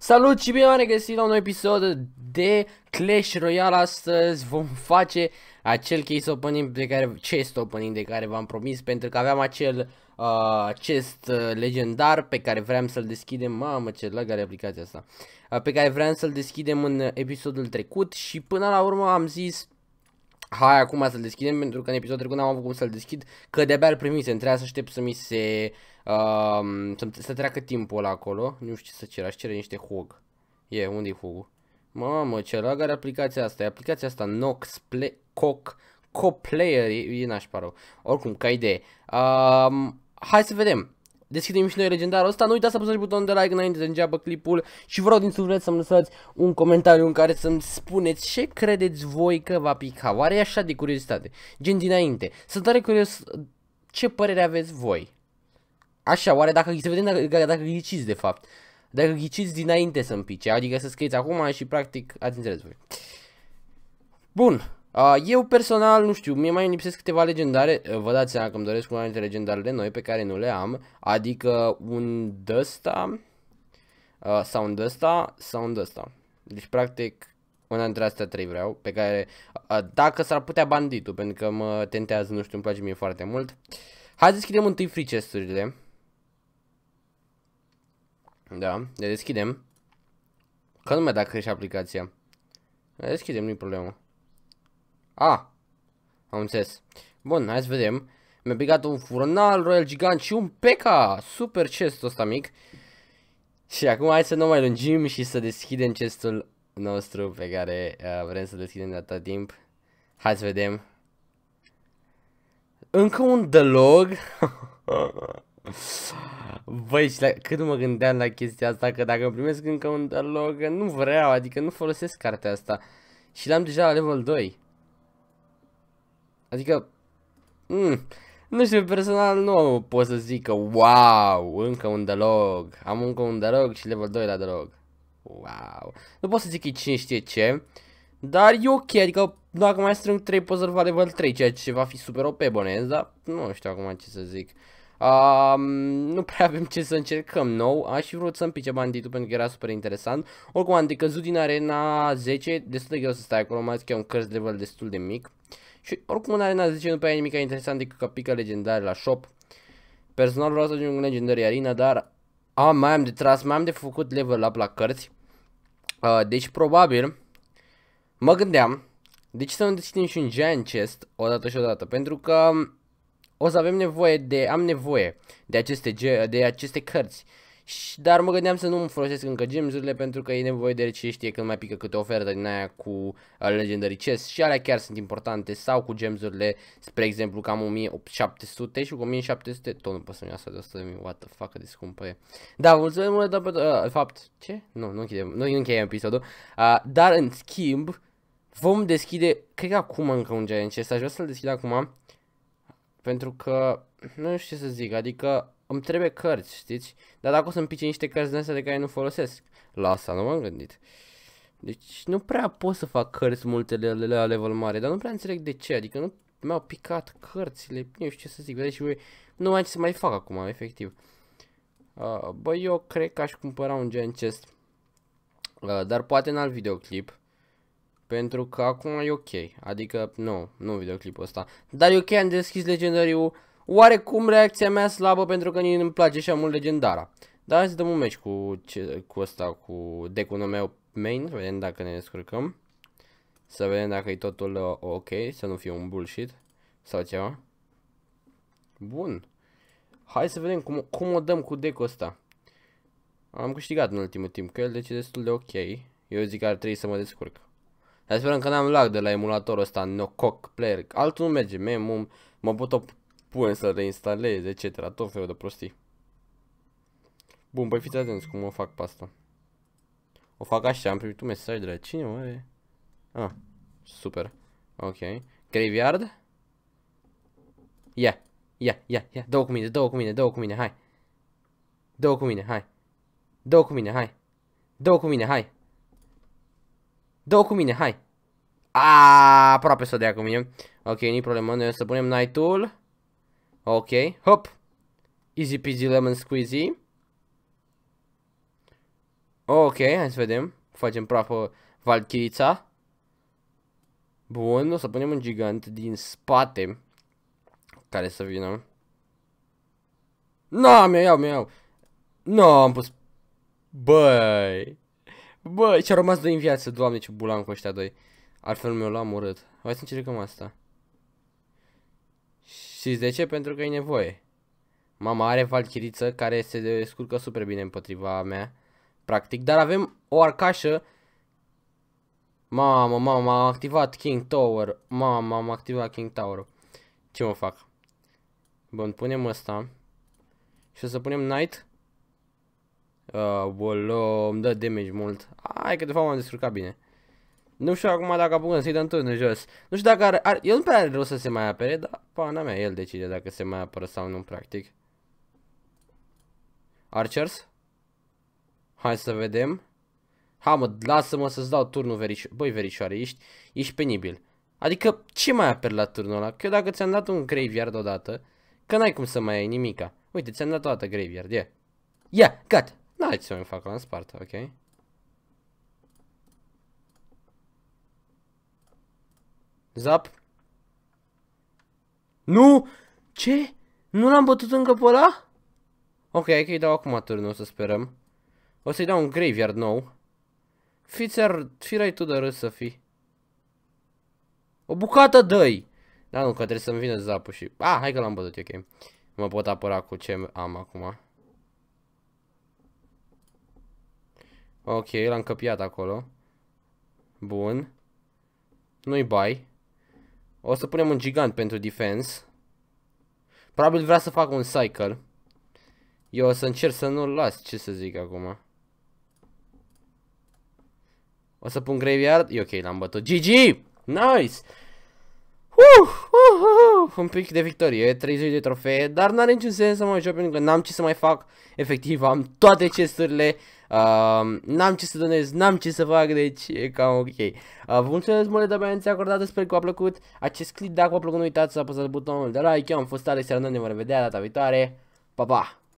Salut și bine am regăsit la un episod de Clash Royale astăzi vom face acel case opening de care, chest opening de care v-am promis pentru că aveam acel uh, chest uh, legendar pe care vreau să-l deschidem, mamă ce lag are aplicația asta, uh, pe care vreau să-l deschidem în episodul trecut și până la urmă am zis Hai acum să-l deschidem pentru că în episodul trecut n-am avut cum să-l deschid Că de-abia îl primise, trebuia să aștept să mi se... Uh, să, treacă timpul ăla acolo Nu știu ce să cer, aș cere niște hug E, yeah, unde-i hog Mamă, ce lag are aplicația asta E aplicația asta Nox Play... Coc... Co-player, e, e nașpa rău Oricum, ca idee um, Hai să vedem deschidem și noi legendarul ăsta. Nu uitați să apăsați butonul de like înainte de înceapă clipul și vă rog din suflet să-mi lăsați un comentariu în care să-mi spuneți ce credeți voi că va pica. Oare e așa de curiozitate? Gen dinainte. Sunt tare curios ce părere aveți voi. Așa, oare dacă se vedem dacă, dacă ghiciți de fapt. Dacă ghiciți dinainte să-mi pice, adică să scrieți acum și practic ați înțeles voi. Bun, eu personal, nu știu, mie mai îmi lipsesc câteva legendare, vă dați seama că îmi doresc una dintre legendarele noi pe care nu le am, adică un dăsta, sau un dăsta, sau un dăsta. Deci practic una dintre astea trei vreau, pe care, dacă s-ar putea banditul, pentru că mă tentează, nu știu, îmi place mie foarte mult. Hai să deschidem întâi free chest-urile. Da, le deschidem. Că mai dacă e și aplicația. Le deschidem, nu-i problemă. A, ah, am înțeles. Bun, hai să vedem. Mi-a picat un furnal, Royal Gigant și un P.K. Super chest ăsta mic. Și acum hai să nu mai lungim și să deschidem chestul nostru pe care uh, vrem să deschidem de atât timp. Hai să vedem. Încă un delog. Băi, și la, cât mă gândeam la chestia asta, că dacă primesc încă un delog, nu vreau, adică nu folosesc cartea asta. Și l-am deja la level 2. Adică, mm, nu știu, personal nu pot să zic că wow, încă un delog, am încă un delog și level 2 la delog. Wow. Nu pot să zic că e cine știe ce, dar e ok, adică dacă mai strâng 3 pot să level 3, ceea ce va fi super OP bănez, dar nu știu acum ce să zic. Um, nu prea avem ce să încercăm nou, aș fi vrut să împice banditul pentru că era super interesant. Oricum am decăzut din arena 10, destul de greu să stai acolo, mai zic că e un cărți level destul de mic. Și oricum în arena 10 nu prea e nimic interesant decât ca pică legendare la shop. Personal vreau să ajung în legendary arena, dar am, mai am de tras, mai am de făcut level up la cărți. Uh, deci probabil mă gândeam de ce să nu deschidem și un giant chest odată și odată, pentru că o să avem nevoie de, am nevoie de aceste, de aceste cărți. Dar mă gândeam să nu îmi folosesc încă gemzurile pentru că e nevoie de cine știe când mai pică câte ofertă din aia cu uh, Legendary Chest și alea chiar sunt importante sau cu gemzurile, spre exemplu cam 1700 și cu 1700, tot nu pot să-mi asta de 100 what the fuck de scumpă e. Da, mulțumesc mult, dar uh, fapt, ce? Nu, nu închidem, nu încheiem episodul, uh, dar în schimb, vom deschide, cred că acum încă un Giant Chest, aș vrea să-l deschid acum, pentru că, nu știu ce să zic, adică îmi trebuie cărți, știți? Dar dacă o să-mi pice niște cărți de astea de care nu folosesc, la asta nu m-am gândit. Deci nu prea pot să fac cărți multe la, la level mare, dar nu prea înțeleg de ce, adică nu mi-au picat cărțile, nu știu ce să zic, deci nu mai ce să mai fac acum, efectiv. Uh, ah, bă, eu cred că aș cumpăra un gen chest, uh, ah, dar poate în alt videoclip, pentru că acum e ok, adică nu, nu videoclipul ăsta, dar e ok, am deschis legendariul, Oarecum reacția mea slabă pentru că îmi place și mult legendara. Dar hai să dăm un meci cu, ce, cu ăsta, cu decunul meu main, să vedem dacă ne descurcăm. Să vedem dacă e totul uh, ok, să nu fie un bullshit sau ceva. Bun. Hai să vedem cum, cum o dăm cu decul ăsta. Am câștigat în ultimul timp că el, deci e destul de ok. Eu zic că ar trebui să mă descurc. Dar sperăm că n-am lag de la emulatorul ăsta, no cock player. Altul nu merge, mă, mă pot pune să reinstaleze etc. Tot felul de prostii. Bun, păi fiți atenți cum o fac pe asta. O fac așa, am primit un mesaj de la cine, mă? Ah, super. Ok. Graveyard? Ia, ia, ia, ia, dă-o cu mine, dă-o cu mine, dă-o cu mine, hai. Dă-o cu mine, hai. Dă-o cu mine, hai. Dă-o cu mine, hai. Dă-o cu mine, hai. Aaaa, aproape să o dea cu mine. Ok, nici problemă, noi o să punem night-ul. Ok, hop. Easy peasy lemon squeezy. Ok, hai să vedem. Facem prafă valchirița. Bun, o să punem un gigant din spate. Care să vină. no, mi-o iau, mi-o iau. Nu, am pus... Băi... Băi, ce-a rămas doi în viață, doamne, ce bulan cu ăștia doi. Altfel mi-o luam urât. Hai să încercăm asta și de ce? Pentru că e nevoie. Mama are valchiriță care se descurcă super bine împotriva mea. Practic, dar avem o arcașă. Mama, mama, am activat King Tower. Mama, am activat King Tower. Ce mă fac? Bun, punem asta. Și o să punem Knight. Uh, bolo, îmi dă damage mult. Hai că de fapt m-am descurcat bine. Nu știu acum dacă apucăm să-i dăm turn jos. Nu știu dacă are, are... El nu prea are rost să se mai apere, dar pana mea, el decide dacă se mai apără sau nu, practic. Archers? Hai să vedem. Ha, mă, lasă-mă să-ți dau turnul verișoare. Băi, verișoare, ești, ești penibil. Adică, ce mai aperi la turnul ăla? Că eu dacă ți-am dat un graveyard odată, că n-ai cum să mai ai nimica. Uite, ți-am dat toată graveyard, ia. Yeah. Ia, yeah, gata. N-ai ce să mai fac, l-am spart, ok? Zap. Nu! Ce? Nu l-am bătut încă pe ăla? Ok, hai că-i dau acum turnul, să sperăm. O să-i dau un graveyard nou. Fițer, firai tu de râs să fii. O bucată dăi. Da, nu, că trebuie să-mi vină zapul și... ah, hai că l-am bătut, ok. Mă pot apăra cu ce am acum. Ok, l-am căpiat acolo. Bun. Nu-i bai. O să punem un gigant pentru defense. Probabil vrea să fac un cycle. Eu o să încerc să nu-l las, ce să zic acum. O să pun graveyard. E ok, l-am bătut. GG! Nice! Uh, uh, uh, uh. Ah, un pic de victorie, 30 de trofee, dar n-are niciun sens să mă mai joc pentru că n-am ce să mai fac, efectiv am toate chesturile, uh, n-am ce să donez, n-am ce să fac, deci e cam ok. Uh, vă mulțumesc mult de atenție acordată, sper că v-a plăcut acest clip, dacă v-a plăcut nu uitați să apăsați butonul de like, eu am fost tare, seara ne vom revedea data viitoare, pa, pa!